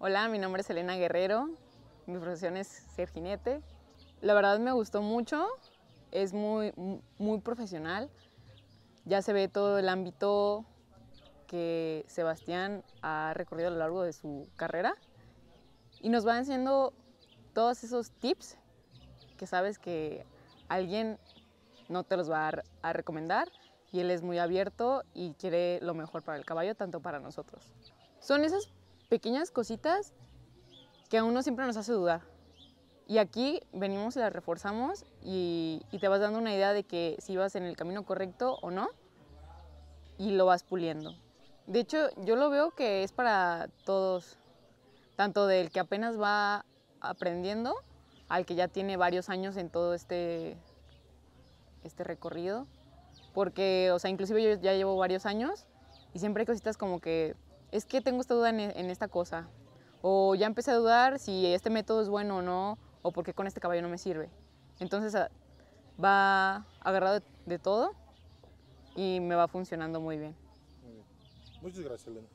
Hola, mi nombre es Elena Guerrero, mi profesión es ser jinete. La verdad me gustó mucho, es muy, muy profesional, ya se ve todo el ámbito que Sebastián ha recorrido a lo largo de su carrera y nos va enseñando todos esos tips que sabes que alguien no te los va a recomendar y él es muy abierto y quiere lo mejor para el caballo, tanto para nosotros. Son esas pequeñas cositas que a uno siempre nos hace dudar. Y aquí venimos y las reforzamos y, te vas dando una idea de que si vas en el camino correcto o no y lo vas puliendo. De hecho, yo lo veo que es para todos, tanto del que apenas va aprendiendo al que ya tiene varios años en todo este, este recorrido. Porque, o sea, inclusive yo ya llevo varios años y siempre hay cositas como que es que tengo esta duda e, en, esta cosa, o ya empecé a dudar si este método es bueno o no, o por qué con este caballo no me sirve. Entonces ah, va agarrado de, todo y me va funcionando muy bien. Muchas gracias, Elena.